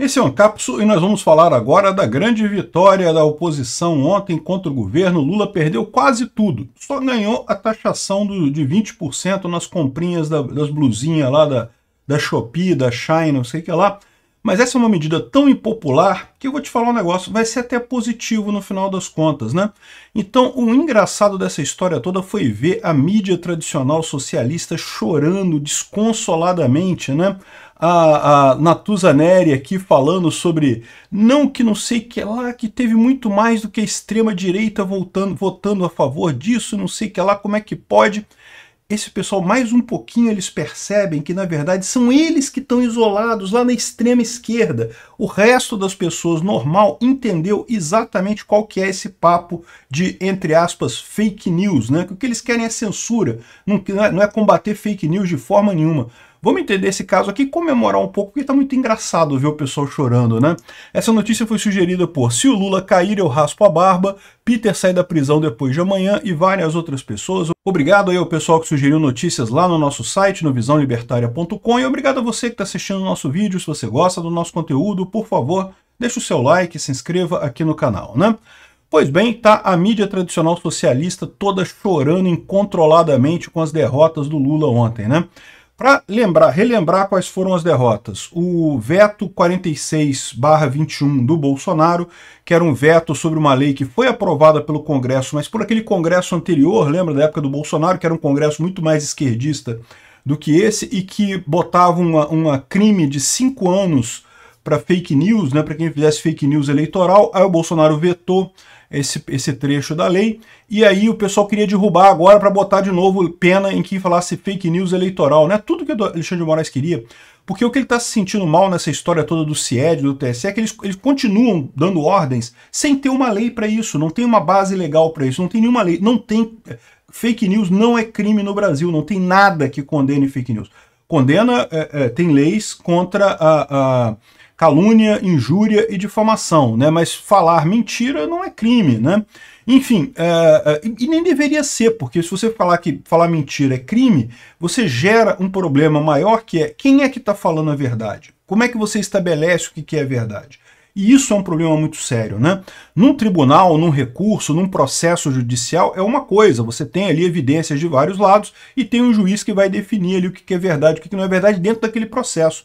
Esse é o um Capso e nós vamos falar agora da grande vitória da oposição ontem contra o governo. Lula perdeu quase tudo, só ganhou a taxação do, de 20% nas comprinhas da, das blusinhas lá da, da Shopee, da Shine, não sei o que lá. Mas essa é uma medida tão impopular que eu vou te falar um negócio, vai ser até positivo no final das contas, né? Então, o engraçado dessa história toda foi ver a mídia tradicional socialista chorando desconsoladamente, né? A, a Natuza Neri aqui falando sobre não que não sei que lá, que teve muito mais do que a extrema-direita votando a favor disso, não sei que lá, como é que pode esse pessoal, mais um pouquinho, eles percebem que, na verdade, são eles que estão isolados lá na extrema esquerda. O resto das pessoas normal entendeu exatamente qual que é esse papo de, entre aspas, fake news, né? Que o que eles querem é censura, não, não é combater fake news de forma nenhuma Vamos entender esse caso aqui e comemorar um pouco, porque está muito engraçado ver o pessoal chorando, né? Essa notícia foi sugerida por Se o Lula cair, eu raspo a barba, Peter sai da prisão depois de amanhã e várias outras pessoas. Obrigado aí ao pessoal que sugeriu notícias lá no nosso site, no visãolibertaria.com e obrigado a você que está assistindo o nosso vídeo. Se você gosta do nosso conteúdo, por favor, deixe o seu like e se inscreva aqui no canal, né? Pois bem, tá a mídia tradicional socialista toda chorando incontroladamente com as derrotas do Lula ontem, né? Para lembrar, relembrar quais foram as derrotas, o veto 46/21 do Bolsonaro, que era um veto sobre uma lei que foi aprovada pelo Congresso, mas por aquele Congresso anterior, lembra da época do Bolsonaro, que era um Congresso muito mais esquerdista do que esse e que botava uma, uma crime de cinco anos para fake news, né, para quem fizesse fake news eleitoral. Aí o Bolsonaro vetou esse, esse trecho da lei. E aí o pessoal queria derrubar agora para botar de novo pena em que falasse fake news eleitoral, né? Tudo que o Alexandre de Moraes queria. Porque o que ele está se sentindo mal nessa história toda do CIED, do TSE, é que eles, eles continuam dando ordens sem ter uma lei para isso, não tem uma base legal para isso, não tem nenhuma lei, não tem... Fake news não é crime no Brasil, não tem nada que condene fake news. Condena, é, é, tem leis contra a, a calúnia, injúria e difamação, né? Mas falar mentira não é crime, né? Enfim, é, é, e nem deveria ser, porque se você falar que falar mentira é crime, você gera um problema maior que é quem é que está falando a verdade? Como é que você estabelece o que, que é verdade? E isso é um problema muito sério, né? Num tribunal, num recurso, num processo judicial, é uma coisa, você tem ali evidências de vários lados e tem um juiz que vai definir ali o que é verdade, o que não é verdade dentro daquele processo.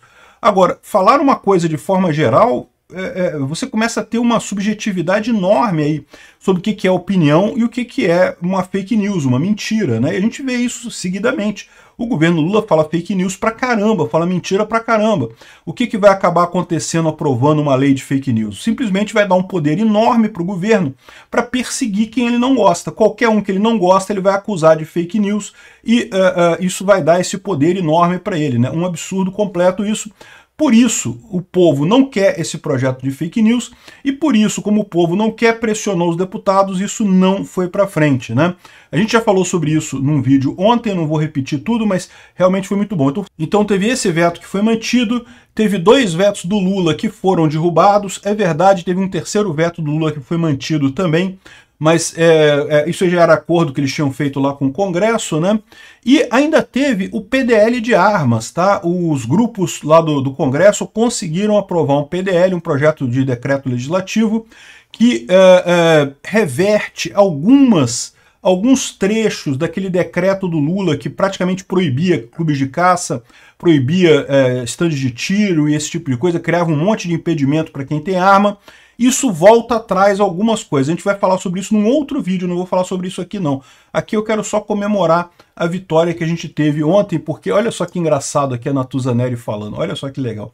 Agora, falar uma coisa de forma geral é, é, você começa a ter uma subjetividade enorme aí sobre o que, que é opinião e o que, que é uma fake news, uma mentira, né? E a gente vê isso seguidamente. O governo Lula fala fake news pra caramba, fala mentira pra caramba. O que, que vai acabar acontecendo aprovando uma lei de fake news? Simplesmente vai dar um poder enorme pro governo para perseguir quem ele não gosta. Qualquer um que ele não gosta, ele vai acusar de fake news e uh, uh, isso vai dar esse poder enorme para ele, né? Um absurdo completo isso. Por isso, o povo não quer esse projeto de fake news e por isso, como o povo não quer, pressionou os deputados, isso não foi para frente, né? A gente já falou sobre isso num vídeo ontem, não vou repetir tudo, mas realmente foi muito bom. Então, então teve esse veto que foi mantido, teve dois vetos do Lula que foram derrubados, é verdade, teve um terceiro veto do Lula que foi mantido também, mas é, é, isso já era acordo que eles tinham feito lá com o Congresso, né? E ainda teve o PDL de armas, tá? Os grupos lá do, do Congresso conseguiram aprovar um PDL, um projeto de decreto legislativo, que é, é reverte algumas alguns trechos daquele decreto do Lula que praticamente proibia clubes de caça, proibia é, estandes de tiro e esse tipo de coisa, criava um monte de impedimento para quem tem arma. Isso volta atrás algumas coisas. A gente vai falar sobre isso num outro vídeo, não vou falar sobre isso aqui não. Aqui eu quero só comemorar a vitória que a gente teve ontem, porque olha só que engraçado aqui a Natuza Neri falando, olha só que legal.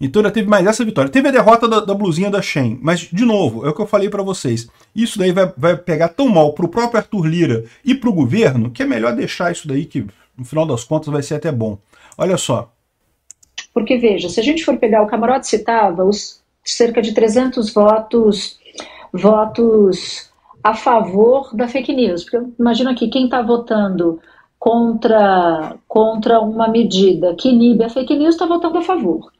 Então já teve mais essa vitória. Teve a derrota da, da blusinha da Shen, mas de novo, é o que eu falei para vocês. Isso daí vai, vai pegar tão mal pro próprio Arthur Lira e pro governo que é melhor deixar isso daí que no final das contas vai ser até bom. Olha só. Porque veja, se a gente for pegar o camarote citava os cerca de 300 votos votos a favor da fake news. Porque imagina aqui quem está votando contra, contra uma medida que inibe a fake news está votando a favor.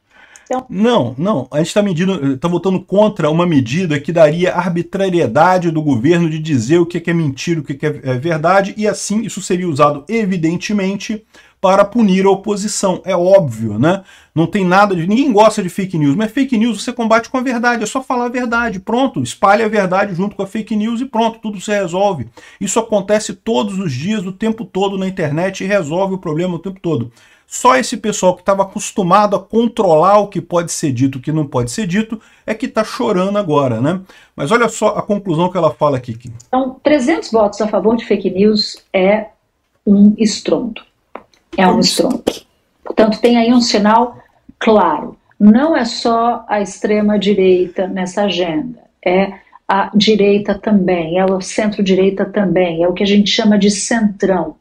Então- não, não. A gente está medindo, está votando contra uma medida que daria arbitrariedade do governo de dizer o que é, é mentira, o que é, é, é verdade, e assim isso seria usado evidentemente para punir a oposição. É óbvio, né? Não tem nada de. Ninguém gosta de fake news, mas fake news você combate com a verdade, é só falar a verdade, pronto. Espalha a verdade junto com a fake news e pronto, tudo se resolve. Isso acontece todos os dias, o tempo todo na internet e resolve o problema o tempo todo. Só esse pessoal que estava acostumado a controlar o que pode ser dito o que não pode ser dito é que está chorando agora, né? Mas olha só a conclusão que ela fala aqui. Então, 300 votos a favor de fake news é um estrondo. É um estrondo. Portanto, tem aí um sinal claro. Não é só a extrema-direita nessa agenda, é a direita também, é o centro-direita também, é o que a gente chama de centrão.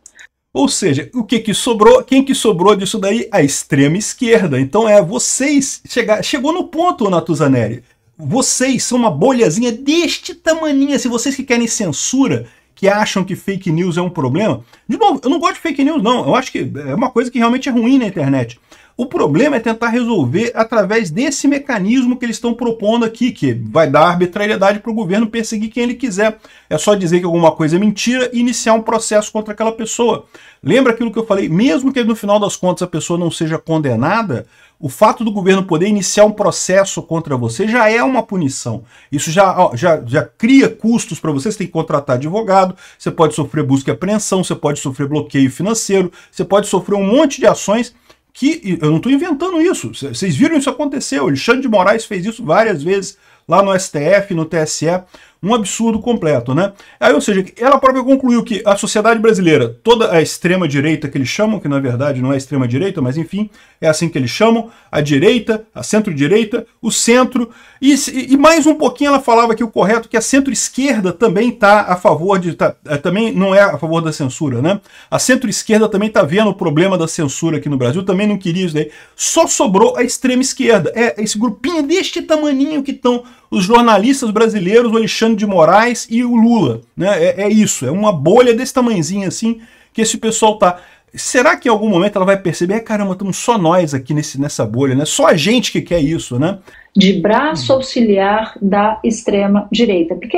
Ou seja, o que que sobrou? Quem que sobrou disso daí? A extrema esquerda. Então é vocês. chegou no ponto, Natuzaneri. Vocês são uma bolhazinha deste tamaninha. Se vocês que querem censura, que acham que fake news é um problema. De novo, eu não gosto de fake news, não. Eu acho que é uma coisa que realmente é ruim na internet. O problema é tentar resolver através desse mecanismo que eles estão propondo aqui, que vai dar arbitrariedade para o governo perseguir quem ele quiser. É só dizer que alguma coisa é mentira e iniciar um processo contra aquela pessoa. Lembra aquilo que eu falei? Mesmo que no final das contas a pessoa não seja condenada, o fato do governo poder iniciar um processo contra você já é uma punição. Isso já, já, já cria custos para você. Você tem que contratar advogado, você pode sofrer busca e apreensão, você pode sofrer bloqueio financeiro, você pode sofrer um monte de ações que eu não estou inventando isso. Vocês viram isso aconteceu O Alexandre de Moraes fez isso várias vezes lá no STF, no TSE um absurdo completo, né? Aí, ou seja, ela própria concluiu que a sociedade brasileira, toda a extrema-direita que eles chamam, que na verdade não é extrema-direita, mas enfim, é assim que eles chamam, a direita, a centro-direita, o centro, e, e, mais um pouquinho ela falava que o correto, é que a centro-esquerda também está a favor de, tá, é, também não é a favor da censura, né? A centro-esquerda também está vendo o problema da censura aqui no Brasil, também não queria isso daí. Só sobrou a extrema-esquerda, é esse grupinho deste tamaninho que estão os jornalistas brasileiros, o Alexandre Alexandre de Moraes e o Lula. Né? É, é isso, é uma bolha desse tamanhozinho assim que esse pessoal tá. Será que em algum momento ela vai perceber, caramba, estamos só nós aqui nesse, nessa bolha, né? Só a gente que quer isso, né? De braço auxiliar da extrema direita. Porque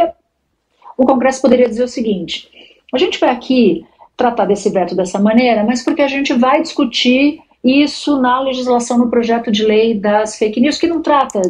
o Congresso poderia dizer o seguinte: a gente vai aqui tratar desse veto dessa maneira, mas porque a gente vai discutir isso na legislação, no projeto de lei das fake news, que não trata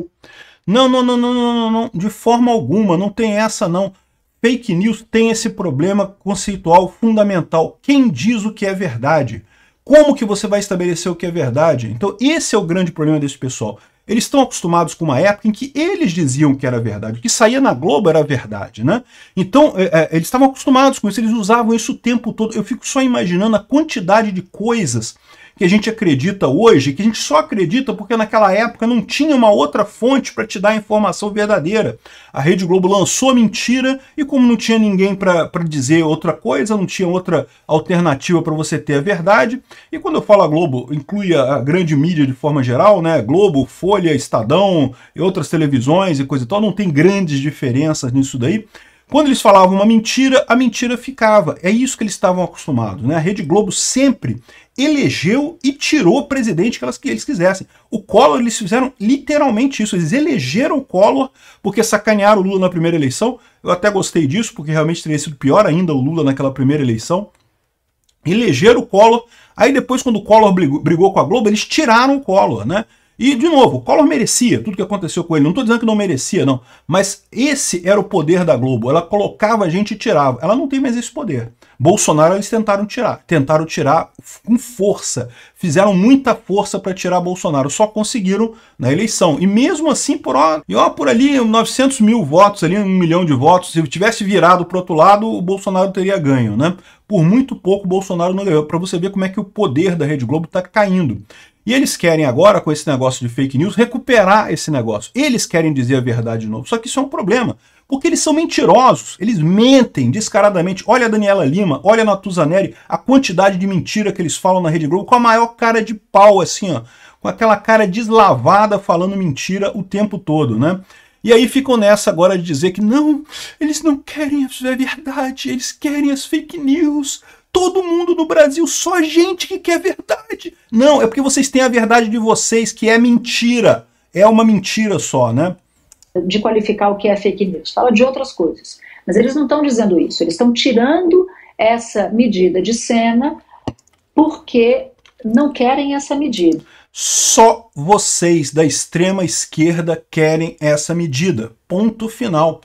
não, não, não, não, não, não, de forma alguma, não tem essa não. Fake news tem esse problema conceitual fundamental. Quem diz o que é verdade? Como que você vai estabelecer o que é verdade? Então esse é o grande problema desse pessoal. Eles estão acostumados com uma época em que eles diziam que era verdade. O que saía na Globo era verdade, né? Então, é, é, eles estavam acostumados com isso, eles usavam isso o tempo todo. Eu fico só imaginando a quantidade de coisas que a gente acredita hoje, que a gente só acredita porque naquela época não tinha uma outra fonte para te dar a informação verdadeira. A Rede Globo lançou a mentira e como não tinha ninguém para dizer outra coisa, não tinha outra alternativa para você ter a verdade. E quando eu falo a Globo, inclui a, a, grande mídia de forma geral, né? Globo, Folha, Estadão e outras televisões e coisa e tal, não tem grandes diferenças nisso daí. Quando eles falavam uma mentira, a mentira ficava. É isso que eles estavam acostumados. Né? A Rede Globo sempre elegeu e tirou o presidente que, elas, que eles quisessem. O Collor, eles fizeram literalmente isso. Eles elegeram o Collor porque sacanearam o Lula na primeira eleição. Eu até gostei disso, porque realmente teria sido pior ainda o Lula naquela primeira eleição. Elegeram o Collor. Aí depois, quando o Collor brigou, brigou com a Globo, eles tiraram o Collor, né? E, de novo, o Collor merecia tudo que aconteceu com ele. Não estou dizendo que não merecia, não. Mas esse era o poder da Globo. Ela colocava a gente e tirava. Ela não tem mais esse poder. Bolsonaro eles tentaram tirar. Tentaram tirar com força. Fizeram muita força para tirar Bolsonaro. Só conseguiram na eleição. E mesmo assim, por, ó, por ali, 900 mil votos, ali, um milhão de votos. Se tivesse virado para outro lado, o Bolsonaro teria ganho, né? Por muito pouco, Bolsonaro não ganhou. Para você ver como é que o poder da Rede Globo está caindo. E eles querem agora, com esse negócio de fake news, recuperar esse negócio. Eles querem dizer a verdade de novo. Só que isso é um problema, porque eles são mentirosos. Eles mentem descaradamente. Olha a Daniela Lima, olha a Natuza Neri, a quantidade de mentira que eles falam na Rede Globo, com a maior cara de pau, assim, ó. Com aquela cara deslavada falando mentira o tempo todo, né? E aí ficam nessa agora de dizer que não, eles não querem a verdade, eles querem as fake news todo mundo no Brasil, só gente que quer verdade. Não, é porque vocês têm a verdade de vocês, que é mentira. É uma mentira só, né? De qualificar o que é fake news. Fala de outras coisas. Mas eles não estão dizendo isso. Eles estão tirando essa medida de cena porque não querem essa medida. Só vocês da extrema esquerda querem essa medida. Ponto final.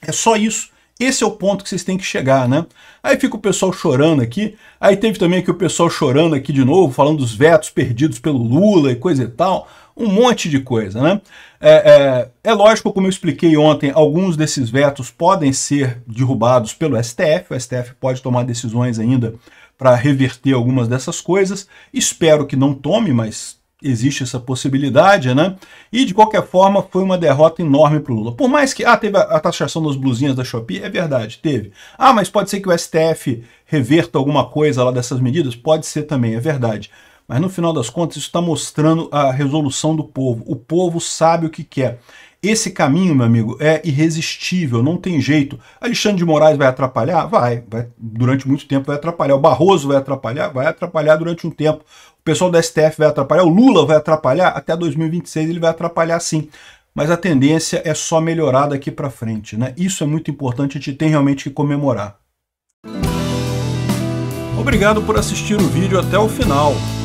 É só isso. Esse é o ponto que vocês têm que chegar, né? Aí fica o pessoal chorando aqui. Aí teve também aqui o pessoal chorando aqui de novo, falando dos vetos perdidos pelo Lula e coisa e tal. Um monte de coisa, né? É, é, é lógico, como eu expliquei ontem, alguns desses vetos podem ser derrubados pelo STF. O STF pode tomar decisões ainda para reverter algumas dessas coisas. Espero que não tome, mas existe essa possibilidade, né? E de qualquer forma foi uma derrota enorme para o Lula. Por mais que ah, teve a, taxação das blusinhas da Shopee, é verdade, teve. Ah, mas pode ser que o STF reverta alguma coisa lá dessas medidas? Pode ser também, é verdade. Mas no final das contas, isso está mostrando a resolução do povo. O povo sabe o que quer. Esse caminho, meu amigo, é irresistível, não tem jeito. Alexandre de Moraes vai atrapalhar? Vai, vai durante muito tempo vai atrapalhar. O Barroso vai atrapalhar? Vai atrapalhar durante um tempo. O pessoal do STF vai atrapalhar, o Lula vai atrapalhar, até 2026 ele vai atrapalhar sim. Mas a tendência é só melhorar daqui para frente, né? Isso é muito importante, a gente tem realmente que comemorar. Obrigado por assistir o vídeo até o final.